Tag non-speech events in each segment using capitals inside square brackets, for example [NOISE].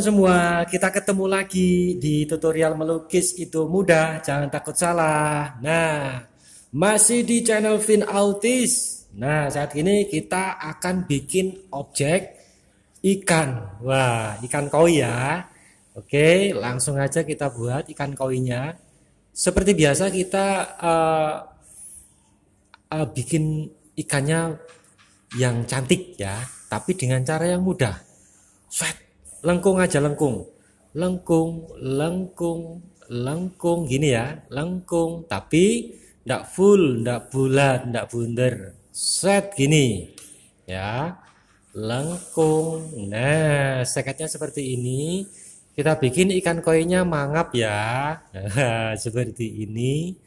teman-teman semua, kita ketemu lagi di tutorial melukis itu mudah, jangan takut salah. Nah, masih di channel Vin Autis. Nah, saat ini kita akan bikin objek ikan. Wah, ikan koi ya. Oke, langsung aja kita buat ikan koinya. Seperti biasa kita uh, uh, bikin ikannya yang cantik ya, tapi dengan cara yang mudah. Sweat lengkung aja lengkung lengkung lengkung lengkung gini ya lengkung tapi ndak full ndak bulat ndak bundar set gini ya lengkung nah sekatnya seperti ini kita bikin ikan nya mangap ya [LAUGHS] seperti ini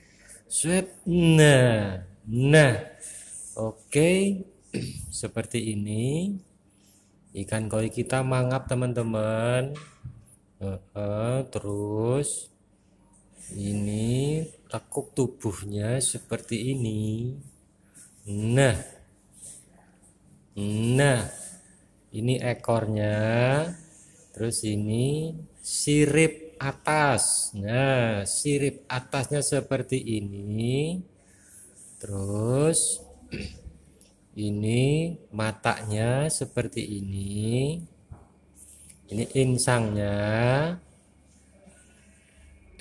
set nah nah oke [CLEARS THROAT] seperti ini ikan koi kita mangap teman-teman uh -uh, terus ini lekuk tubuhnya seperti ini nah nah ini ekornya terus ini sirip atas nah sirip atasnya seperti ini terus [CLEARS THROAT] ini matanya seperti ini ini insangnya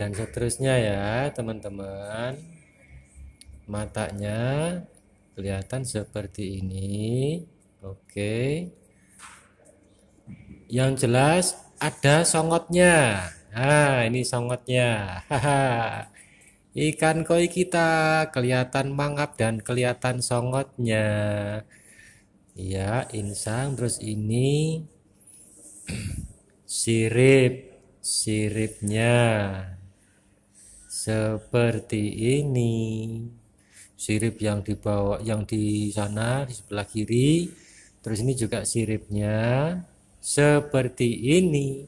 dan seterusnya ya teman-teman matanya kelihatan seperti ini oke yang jelas ada songotnya nah ini songotnya haha Ikan koi kita kelihatan mangap dan kelihatan songotnya. Ya, insang terus ini [CLEARS THROAT] sirip. Siripnya seperti ini. Sirip yang dibawa yang di sana di sebelah kiri. Terus ini juga siripnya seperti ini.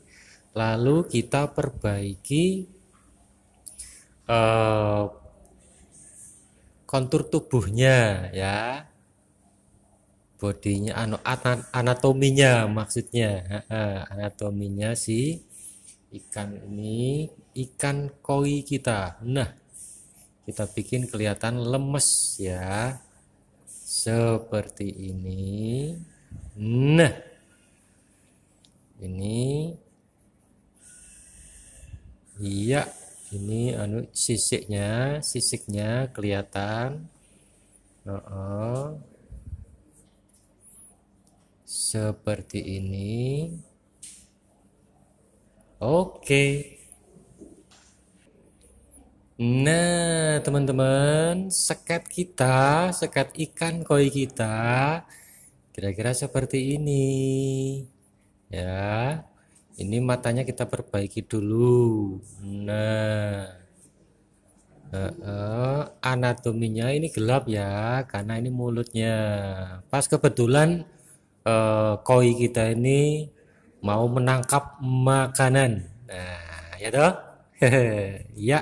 Lalu kita perbaiki uh, kontur tubuhnya ya bodinya anu anatominya maksudnya anatominya si ikan ini ikan koi kita nah kita bikin kelihatan lemes ya seperti ini nah ini iya ini anu sisiknya sisiknya kelihatan oh, -uh. seperti ini oke okay. nah teman-teman sekat kita sekat ikan koi kita kira-kira seperti ini ya ini matanya kita perbaiki dulu nah anatominya ini gelap ya karena ini mulutnya pas kebetulan eh, koi kita ini mau menangkap makanan nah ya toh [LAUGHS] ya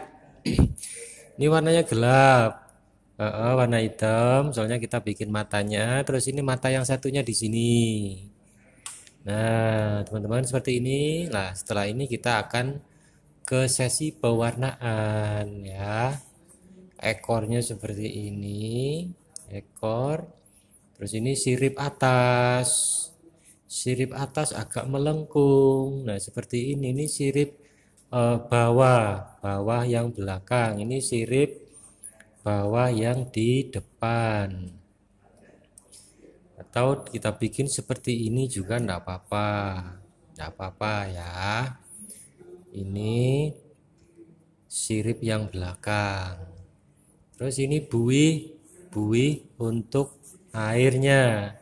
ini warnanya gelap Uh, uh, warna hitam soalnya kita bikin matanya terus ini mata yang satunya di sini Nah, teman-teman seperti ini. Nah, setelah ini kita akan ke sesi pewarnaan ya. Ekornya seperti ini, ekor. Terus ini sirip atas. Sirip atas agak melengkung. Nah, seperti ini ini sirip eh, bawah, bawah yang belakang. Ini sirip bawah yang di depan atau kita bikin seperti ini juga enggak apa-apa enggak apa-apa ya ini sirip yang belakang terus ini buih buih untuk airnya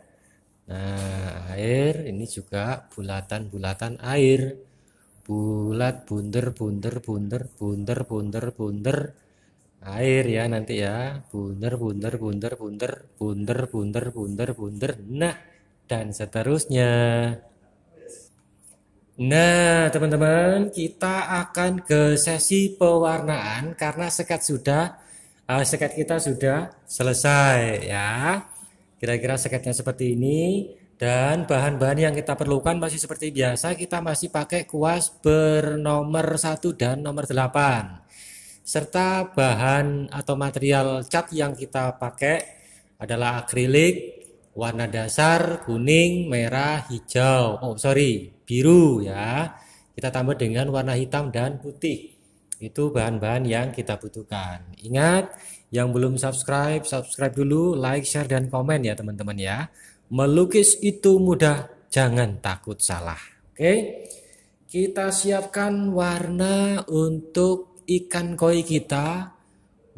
nah air ini juga bulatan-bulatan air bulat bunder bunder bunder bunder bunder bunder, bunder air ya nanti ya bunder, bunder, bunder, bunder, bunder, bunder, bunder, bunder. nah dan seterusnya Nah, teman-teman, kita akan ke sesi pewarnaan karena sekat sudah uh, sekat kita sudah selesai ya. Kira-kira sekatnya seperti ini dan bahan-bahan yang kita perlukan masih seperti biasa, kita masih pakai kuas bernomor 1 dan nomor 8 serta bahan atau material cat yang kita pakai adalah akrilik warna dasar kuning, merah, hijau. Oh, sorry, biru ya. Kita tambah dengan warna hitam dan putih. Itu bahan-bahan yang kita butuhkan. Ingat, yang belum subscribe, subscribe dulu, like, share, dan komen ya teman-teman ya. Melukis itu mudah, jangan takut salah. Oke, kita siapkan warna untuk ikan koi kita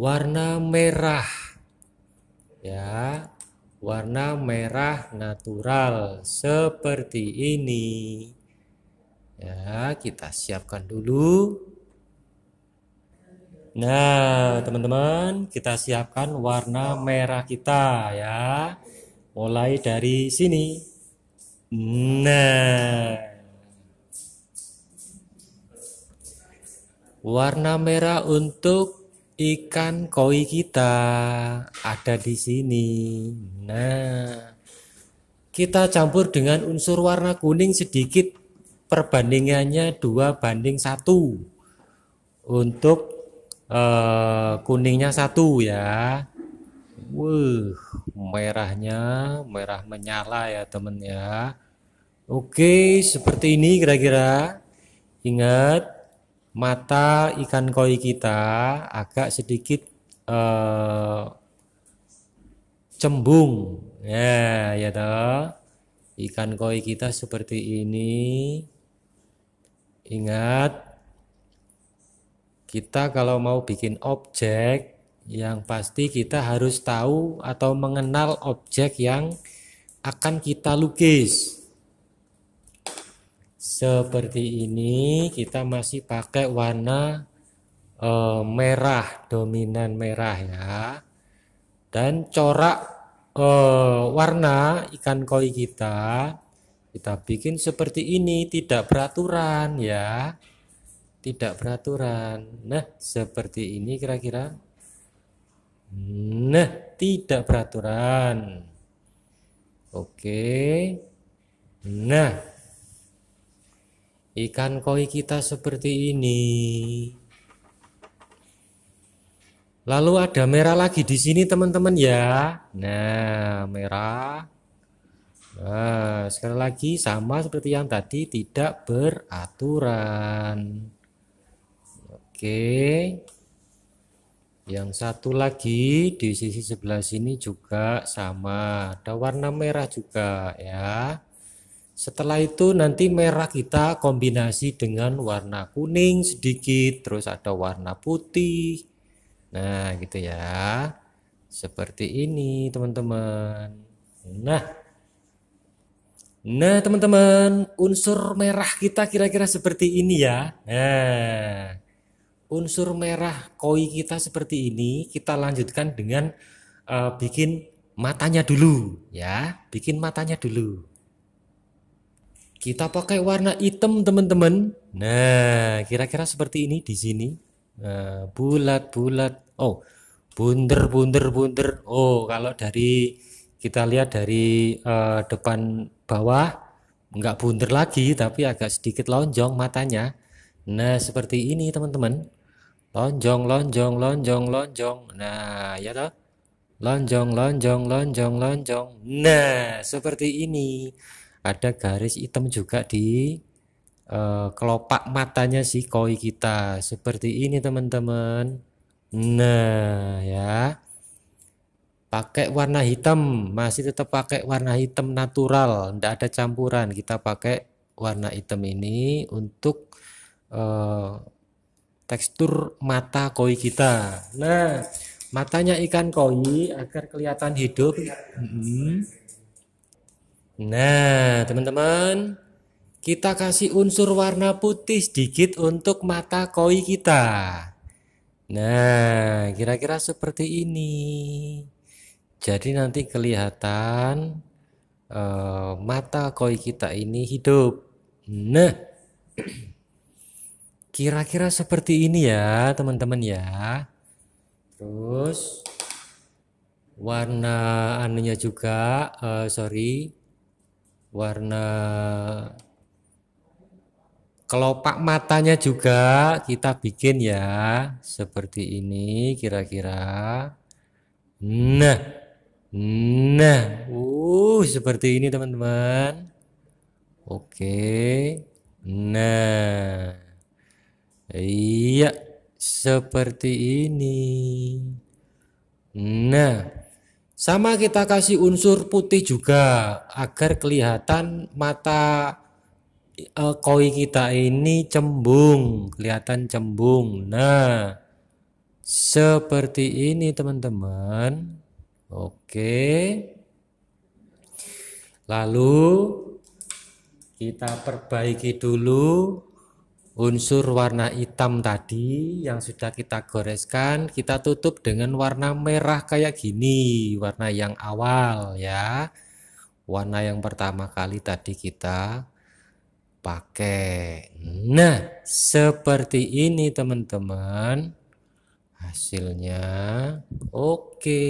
warna merah. Ya, warna merah natural seperti ini. Ya, kita siapkan dulu. Nah, teman-teman, kita siapkan warna merah kita ya. Mulai dari sini. Nah, Warna merah untuk ikan koi kita ada di sini. Nah, kita campur dengan unsur warna kuning sedikit perbandingannya dua banding satu untuk uh, kuningnya satu ya Wuh, merahnya merah menyala ya temen ya oke seperti ini kira-kira ingat mata ikan koi kita agak sedikit eh, cembung ya ya toh ikan koi kita seperti ini ingat kita kalau mau bikin objek yang pasti kita harus tahu atau mengenal objek yang akan kita lukis seperti ini kita masih pakai warna e, merah dominan merah ya dan corak e, warna ikan koi kita kita bikin seperti ini tidak beraturan ya tidak beraturan nah seperti ini kira-kira nah tidak beraturan oke nah Ikan koi kita seperti ini. Lalu ada merah lagi di sini teman-teman ya. Nah, merah. Nah, sekali lagi sama seperti yang tadi tidak beraturan. Oke. Yang satu lagi di sisi sebelah sini juga sama. Ada warna merah juga ya. Setelah itu nanti merah kita kombinasi dengan warna kuning sedikit, terus ada warna putih. Nah, gitu ya. Seperti ini, teman-teman. Nah. Nah, teman-teman, unsur merah kita kira-kira seperti ini ya. Nah, unsur merah koi kita seperti ini, kita lanjutkan dengan uh, bikin matanya dulu ya, bikin matanya dulu. Kita pakai warna hitam, teman-teman. Nah, kira-kira seperti ini di sini. Bulat-bulat. Eh, oh, bunder, bunder, bunder. Oh, kalau dari kita lihat dari uh, depan bawah, nggak bunder lagi, tapi agak sedikit lonjong matanya. Nah, seperti ini, teman-teman. Lonjong, lonjong, lonjong, lonjong. Nah, ya toh? Lonjong, lonjong, lonjong, lonjong. Nah, seperti ini ada garis hitam juga di e, kelopak matanya si koi kita seperti ini teman-teman nah ya pakai warna hitam masih tetap pakai warna hitam natural tidak ada campuran kita pakai warna hitam ini untuk e, tekstur mata koi kita nah matanya ikan koi agar kelihatan hidup -hmm. Nah, teman-teman, kita kasih unsur warna putih sedikit untuk mata koi kita. Nah, kira-kira seperti ini. Jadi nanti kelihatan uh, mata koi kita ini hidup. Nah, [CLEARS THROAT] kira-kira seperti ini ya, teman-teman ya. Terus warna anunya juga, uh, sorry warna kelopak matanya juga kita bikin ya seperti ini kira-kira nah nah uh seperti ini teman-teman oke nah iya seperti ini nah sama kita kasih unsur putih juga agar kelihatan mata e, koi kita ini cembung, kelihatan cembung. Nah, seperti ini teman-teman. Oke. Lalu kita perbaiki dulu unsur warna hitam tadi yang sudah kita goreskan kita tutup dengan warna merah kayak gini warna yang awal ya warna yang pertama kali tadi kita pakai nah seperti ini teman-teman hasilnya oke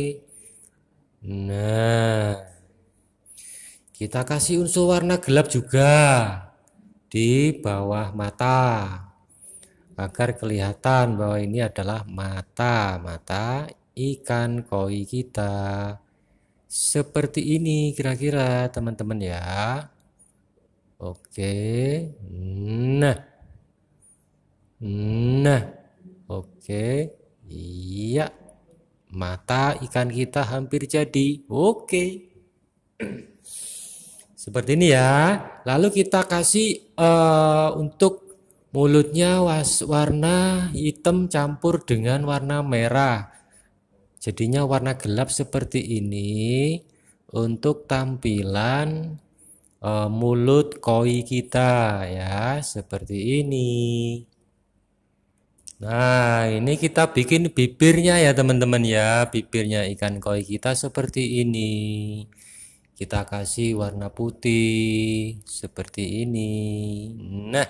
nah kita kasih unsur warna gelap juga di bawah mata agar kelihatan bahwa ini adalah mata mata ikan koi kita seperti ini kira-kira teman-teman ya oke nah nah oke iya mata ikan kita hampir jadi oke [CLEARS THROAT] Seperti ini ya. Lalu kita kasih uh, untuk mulutnya was, warna hitam campur dengan warna merah. Jadinya warna gelap seperti ini untuk tampilan uh, mulut koi kita ya seperti ini nah ini kita bikin bibirnya ya teman-teman ya bibirnya ikan koi kita seperti ini kita kasih warna putih seperti ini nah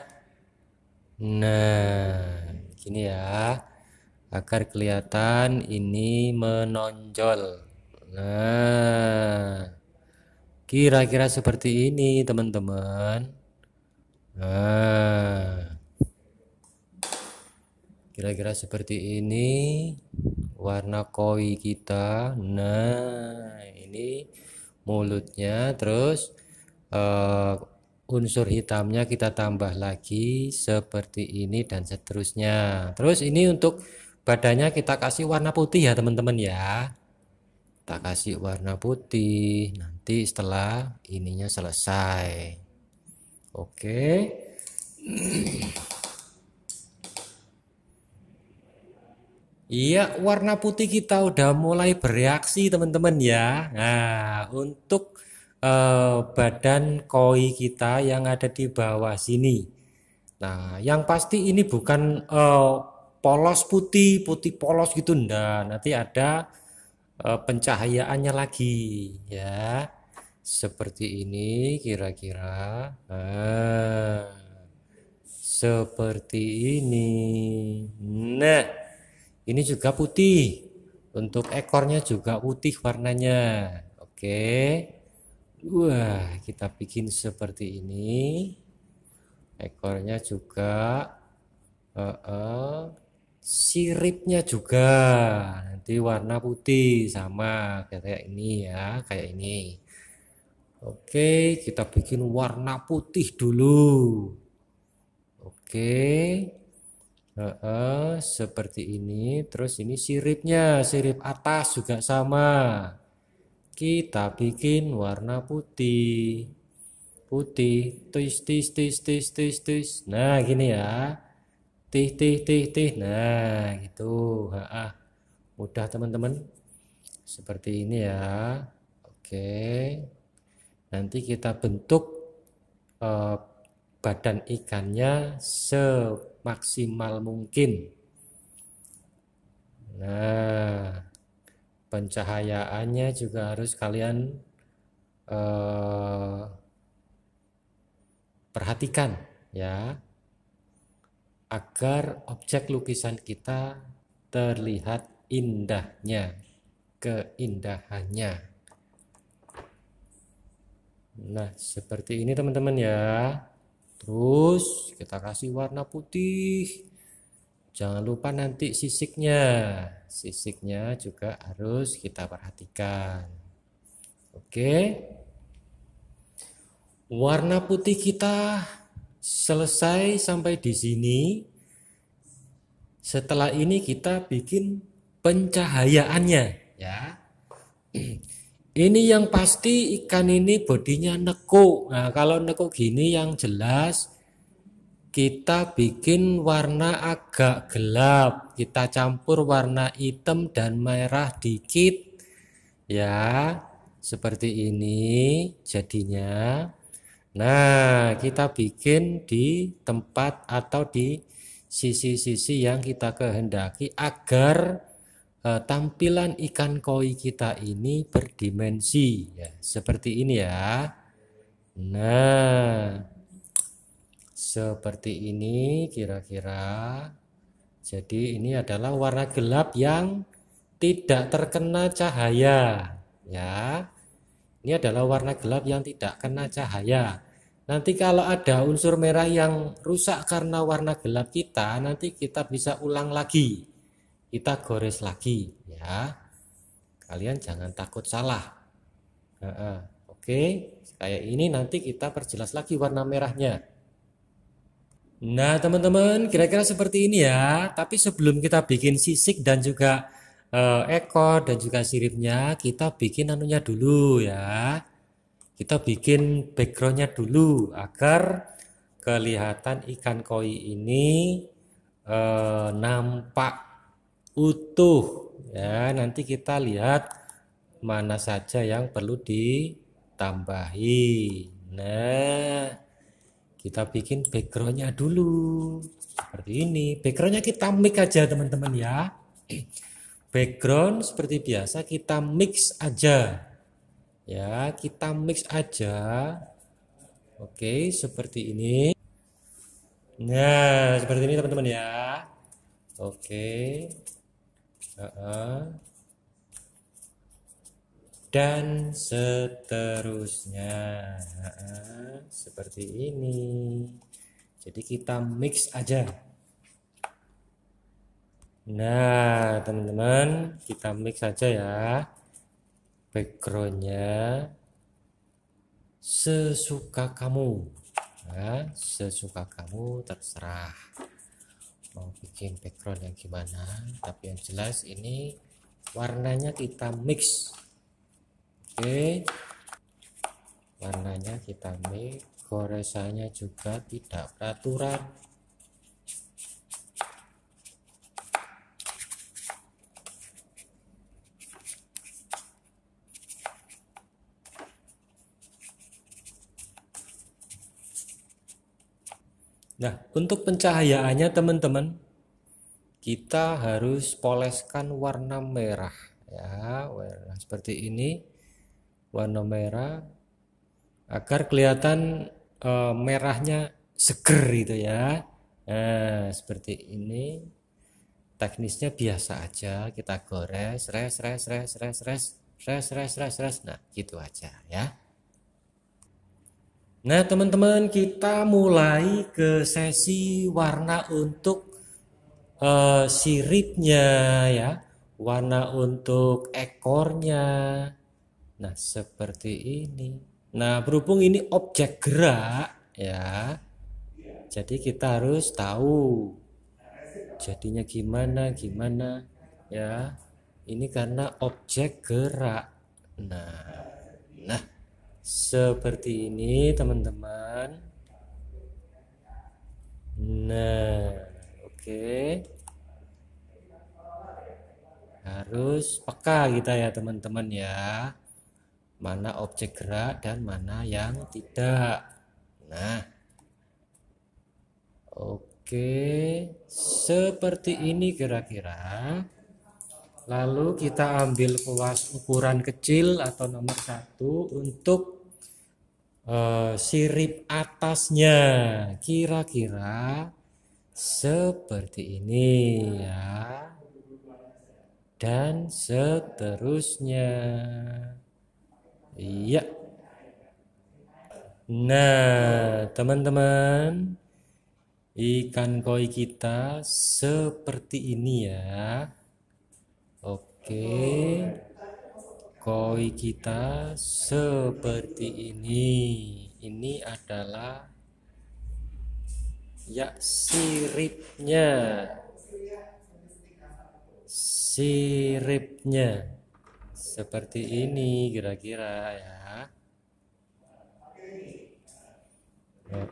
nah gini ya agar kelihatan ini menonjol nah kira-kira seperti ini teman-teman nah kira-kira seperti ini warna koi kita nah ini mulutnya terus uh, unsur hitamnya kita tambah lagi seperti ini dan seterusnya terus ini untuk badannya kita kasih warna putih ya teman-teman ya kita kasih warna putih nanti setelah ininya selesai oke okay. [CLEARS THROAT] Iya, warna putih kita udah mulai bereaksi teman-teman ya. Nah, untuk eh, badan koi kita yang ada di bawah sini. Nah, yang pasti ini bukan eh, polos putih, putih polos gitu ndak. Nanti ada eh, pencahayaannya lagi ya. Seperti ini kira-kira. Nah, seperti ini. Nah, ini juga putih. Untuk ekornya juga putih warnanya. Oke. Wah, kita bikin seperti ini. Ekornya juga uh -uh. siripnya juga nanti warna putih sama kayak ini ya, kayak ini. Oke, kita bikin warna putih dulu. Oke. Uh, seperti ini, terus ini siripnya, sirip atas juga sama. Kita bikin warna putih. Putih, tis tis tis tis tis tis. Nah, gini ya. Tih tih tih tih. Nah, gitu. Ha Mudah, teman-teman. Seperti ini ya. Oke. Nanti kita bentuk uh, badan ikannya seperti maksimal mungkin. Nah, pencahayaannya juga harus kalian eh, perhatikan ya agar objek lukisan kita terlihat indahnya, keindahannya. Nah, seperti ini teman-teman ya. Terus kita kasih warna putih. Jangan lupa nanti sisiknya. Sisiknya juga harus kita perhatikan. Oke. Warna putih kita selesai sampai di sini. Setelah ini kita bikin pencahayaannya ya. [CLEARS THROAT] Ini yang pasti ikan ini bodinya nekuk. Nah, kalau nekuk gini yang jelas kita bikin warna agak gelap. Kita campur warna hitam dan merah dikit. Ya, seperti ini jadinya. Nah, kita bikin di tempat atau di sisi-sisi yang kita kehendaki agar uh, tampilan ikan koi kita ini berdimensi ya seperti ini ya nah seperti ini kira-kira jadi ini adalah warna gelap yang tidak terkena cahaya ya ini adalah warna gelap yang tidak kena cahaya nanti kalau ada unsur merah yang rusak karena warna gelap kita nanti kita bisa ulang lagi kita gores lagi ya. Kalian jangan takut salah. Oke, kayak ini nanti kita perjelas lagi warna merahnya. Nah, teman-teman, kira-kira seperti ini ya. Tapi sebelum kita bikin sisik dan juga eh, ekor dan juga siripnya, kita bikin anunya dulu ya. Kita bikin backgroundnya dulu agar kelihatan ikan koi ini eh, nampak utuh ya nanti kita lihat mana saja yang perlu ditambahi nah kita bikin backgroundnya dulu seperti ini backgroundnya kita mix aja teman-teman ya background seperti biasa kita mix aja ya kita mix aja Oke, seperti ini. Nah, seperti ini teman-teman ya. Oke dan seterusnya seperti ini jadi kita mix aja nah teman-teman kita mix aja ya backgroundnya sesuka kamu ya, sesuka kamu terserah mau bikin background yang gimana tapi yang jelas ini warnanya kita mix oke warnanya kita mix goresannya juga tidak peraturan Nah, untuk pencahayaannya teman-teman, kita harus poleskan warna merah ya, warna seperti ini, warna merah agar kelihatan e, merahnya seger itu ya. Nah, seperti ini. Teknisnya biasa aja, kita gores, res, res, res, res, res, res, res, res, res. Nah, gitu aja ya. Nah, teman-teman, kita mulai ke sesi warna untuk uh, siripnya ya, warna untuk ekornya. Nah, seperti ini. Nah, berhubung ini objek gerak ya. Jadi kita harus tahu jadinya gimana gimana ya. Ini karena objek gerak. Nah, nah seperti ini teman-teman nah oke okay. harus peka kita ya teman-teman ya mana objek gerak dan mana yang tidak nah oke okay. seperti ini kira-kira Lalu kita ambil kuas ukuran kecil atau nomor satu untuk uh, sirip atasnya kira-kira seperti ini ya dan seterusnya iya nah teman-teman ikan koi kita seperti ini ya Oke. Koi kita seperti ini. Ini adalah ya siripnya. Siripnya seperti ini kira-kira ya.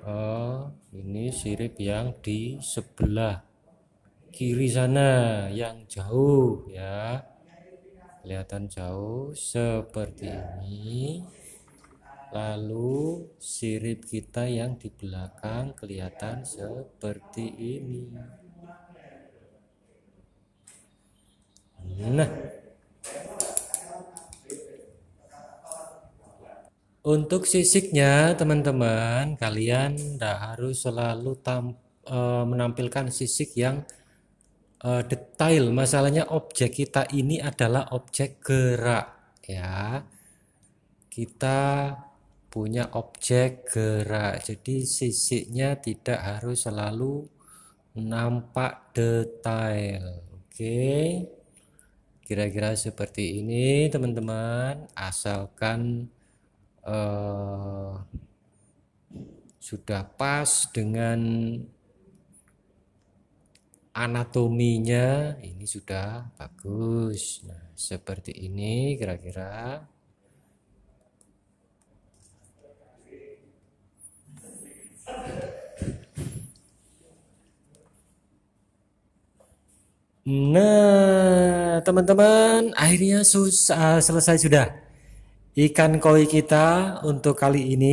Oh, ini sirip yang di sebelah kiri sana yang jauh ya kelihatan jauh seperti ini lalu sirip kita yang di belakang kelihatan seperti ini nah untuk sisiknya teman-teman kalian tidak harus selalu tam, e, menampilkan sisik yang uh, detail masalahnya objek kita ini adalah objek gerak ya kita punya objek gerak jadi sisiknya tidak harus selalu nampak detail oke kira-kira seperti ini teman-teman asalkan uh, sudah pas dengan anatominya ini sudah bagus. Nah, seperti ini kira-kira. Nah, teman-teman, akhirnya susah, eh, selesai sudah ikan koi kita untuk kali ini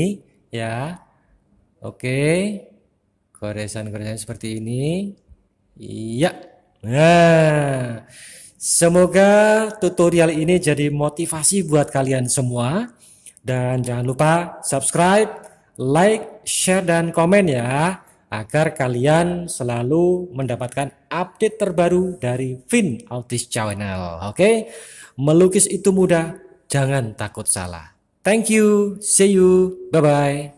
ya. Oke. Goresan-goresan seperti ini. Iya. Nah, semoga tutorial ini jadi motivasi buat kalian semua. Dan jangan lupa subscribe, like, share, dan komen ya. Agar kalian selalu mendapatkan update terbaru dari Vin Autis Channel. Oke, melukis itu mudah, jangan takut salah. Thank you, see you, bye-bye.